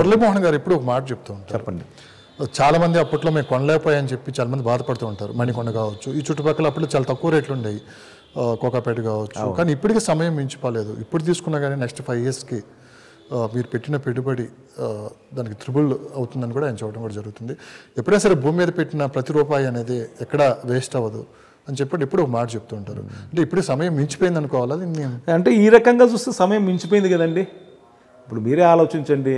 మురళీమోహన్ గారు ఎప్పుడు ఒక మాట చెప్తూ ఉంటారు చెప్పండి చాలామంది అప్పట్లో మేము కొనలేకపోయాయని చెప్పి చాలామంది బాధపడుతూ ఉంటారు మణికొండ కావచ్చు ఈ చుట్టుపక్కల అప్పుడు చాలా తక్కువ రేట్లు ఉండేవి కోకాపేట కావచ్చు కానీ ఇప్పటికీ సమయం మించిపోలేదు ఇప్పుడు తీసుకున్నా కానీ నెక్స్ట్ ఫైవ్ ఇయర్స్కి మీరు పెట్టిన పెట్టుబడి దానికి త్రిబుల్ అవుతుందని కూడా ఆయన చెప్పడం కూడా జరుగుతుంది ఎప్పుడైనా సరే భూమి మీద పెట్టిన ప్రతి రూపాయి అనేది ఎక్కడ వేస్ట్ అవ్వదు అని చెప్పి ఇప్పుడు ఒక మాట చెప్తూ ఉంటారు అంటే ఇప్పుడు సమయం మించిపోయింది అనుకోవాలి అంటే ఈ రకంగా చూస్తే సమయం మించిపోయింది కదండి ఇప్పుడు మీరే ఆలోచించండి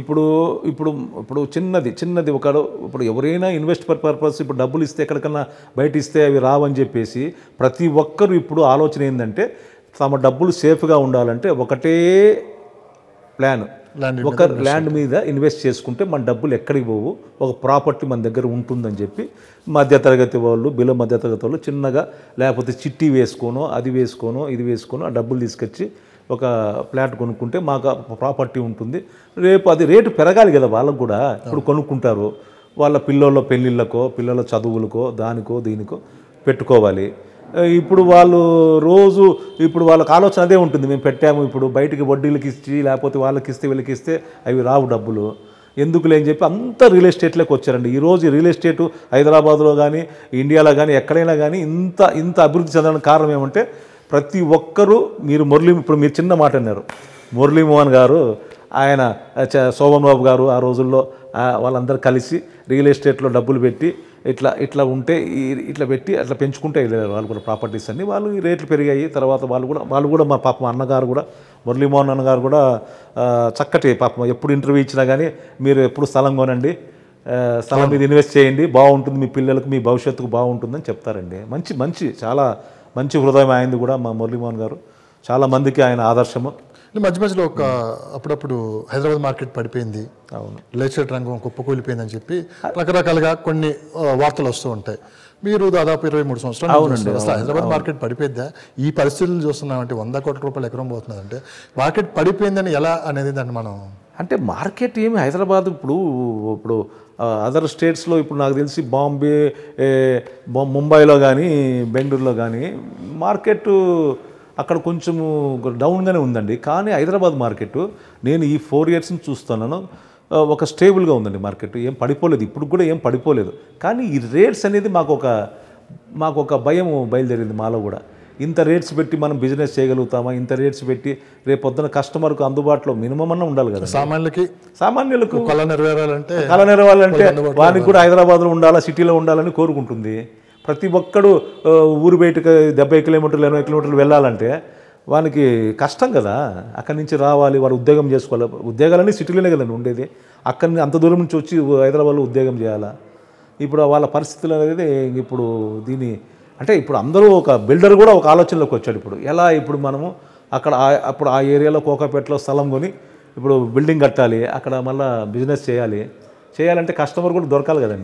ఇప్పుడు ఇప్పుడు ఇప్పుడు చిన్నది చిన్నది ఒక ఇప్పుడు ఎవరైనా ఇన్వెస్ట్ పర్ పర్పస్ ఇప్పుడు డబ్బులు ఇస్తే ఎక్కడికన్నా బయట ఇస్తే అవి రావని చెప్పేసి ప్రతి ఒక్కరు ఇప్పుడు ఆలోచన ఏంటంటే తమ డబ్బులు సేఫ్గా ఉండాలంటే ఒకటే ప్లాన్ ఒక ల్యాండ్ మీద ఇన్వెస్ట్ చేసుకుంటే మన డబ్బులు ఎక్కడికి పోవు ఒక ప్రాపర్టీ మన దగ్గర ఉంటుందని చెప్పి మధ్యతరగతి వాళ్ళు బిల మధ్యతరగతి వాళ్ళు చిన్నగా లేకపోతే చిట్టి వేసుకోను అది వేసుకోను ఇది వేసుకోను ఆ డబ్బులు తీసుకొచ్చి ఒక ప్లాట్ కొనుక్కుంటే మాకు ప్రాపర్టీ ఉంటుంది రేపు అది రేటు పెరగాలి కదా వాళ్ళకు కూడా ఇప్పుడు కొనుక్కుంటారు వాళ్ళ పిల్లల పెళ్ళిళ్ళకో పిల్లల చదువులకో దానికో దీనికో పెట్టుకోవాలి ఇప్పుడు వాళ్ళు రోజు ఇప్పుడు వాళ్ళకి ఆలోచన అదే ఉంటుంది మేము పెట్టాము ఇప్పుడు బయటికి వడ్డీలకి ఇచ్చి లేకపోతే వాళ్ళకి ఇస్తే వీళ్ళకి ఇస్తే అవి రావు డబ్బులు ఎందుకులే అని చెప్పి అంత రియల్ ఎస్టేట్లోకి వచ్చారండి ఈరోజు రియల్ ఎస్టేటు హైదరాబాద్లో కానీ ఇండియాలో కానీ ఎక్కడైనా కానీ ఇంత ఇంత అభివృద్ధి చెందడానికి కారణం ఏమంటే ప్రతి ఒక్కరూ మీరు మురళీ ఇప్పుడు మీరు చిన్న మాట అన్నారు మురళీమోహన్ గారు ఆయన శోభన్ బాబు గారు ఆ రోజుల్లో వాళ్ళందరూ కలిసి రియల్ ఎస్టేట్లో డబ్బులు పెట్టి ఇట్లా ఇట్లా ఉంటే ఇట్లా పెట్టి అట్లా పెంచుకుంటే వెళ్ళారు వాళ్ళు కూడా ప్రాపర్టీస్ అన్ని వాళ్ళు రేట్లు పెరిగాయి తర్వాత వాళ్ళు కూడా వాళ్ళు కూడా మా పాపం అన్నగారు కూడా మురళీమోహన్ అన్నగారు కూడా చక్కటి పాపం ఎప్పుడు ఇంటర్వ్యూ ఇచ్చినా కానీ మీరు ఎప్పుడు స్థలం కొనండి స్థలం మీద ఇన్వెస్ట్ చేయండి బాగుంటుంది మీ పిల్లలకు మీ భవిష్యత్తుకు బాగుంటుందని చెప్తారండి మంచి మంచి చాలా మంచి హృదయం అయింది కూడా మా మురళీమోహన్ గారు చాలామందికి ఆయన ఆదర్శము మధ్య మధ్యలో ఒక అప్పుడప్పుడు హైదరాబాద్ మార్కెట్ పడిపోయింది అవును లేచర్ రంగం కుప్పకూలిపోయింది అని చెప్పి రకరకాలుగా కొన్ని వార్తలు వస్తూ ఉంటాయి మీరు దాదాపు ఇరవై మూడు సంవత్సరాలు అవునండి అసలు హైదరాబాద్ మార్కెట్ పడిపోయిందా ఈ పరిస్థితులు చూస్తున్నామంటే వంద కోట్ల రూపాయలు ఎకరం అంటే మార్కెట్ పడిపోయిందని ఎలా అనేది దాన్ని మనం అంటే మార్కెట్ ఏమి హైదరాబాద్ ఇప్పుడు ఇప్పుడు అదర్ స్టేట్స్లో ఇప్పుడు నాకు తెలిసి బాంబే ముంబైలో కానీ బెంగళూరులో కానీ మార్కెట్ అక్కడ కొంచెము డౌన్గానే ఉందండి కానీ హైదరాబాద్ మార్కెట్ నేను ఈ ఫోర్ ఇయర్స్ని చూస్తున్నాను ఒక స్టేబుల్గా ఉందండి మార్కెట్ ఏం పడిపోలేదు ఇప్పుడు కూడా ఏం పడిపోలేదు కానీ ఈ రేట్స్ అనేది మాకు ఒక మాకు ఒక భయం బయలుదేరింది మాలో కూడా ఇంత రేట్స్ పెట్టి మనం బిజినెస్ చేయగలుగుతామా ఇంత రేట్స్ పెట్టి రేపు పొద్దున కస్టమర్కు అందుబాటులో మినిమం అన్న ఉండాలి కదా సామాన్యులకి సామాన్యులకు కళ నెరవేరాలంటే కళ నెరవేరాలంటే వానికి కూడా హైదరాబాద్లో ఉండాలా సిటీలో ఉండాలని కోరుకుంటుంది ప్రతి ఒక్కడు ఊరు బయటకు డెబ్బై కిలోమీటర్లు ఎనభై కిలోమీటర్లు వెళ్ళాలంటే వానికి కష్టం కదా అక్కడి నుంచి రావాలి వారు ఉద్యోగం చేసుకోవాలి ఉద్యోగాలన్నీ సిటీలోనే కదండి ఉండేది అక్కడి అంత దూరం నుంచి వచ్చి హైదరాబాద్లో ఉద్యోగం చేయాలా ఇప్పుడు వాళ్ళ పరిస్థితులు అనేది ఇప్పుడు దీని అంటే ఇప్పుడు అందరూ ఒక బిల్డర్ కూడా ఒక ఆలోచనలోకి వచ్చాడు ఇప్పుడు ఎలా ఇప్పుడు మనము అక్కడ అప్పుడు ఆ ఏరియాలో కోకాపేటలో స్థలం కొని ఇప్పుడు బిల్డింగ్ కట్టాలి అక్కడ మళ్ళీ బిజినెస్ చేయాలి చేయాలంటే కస్టమర్ కూడా దొరకాలి కదండి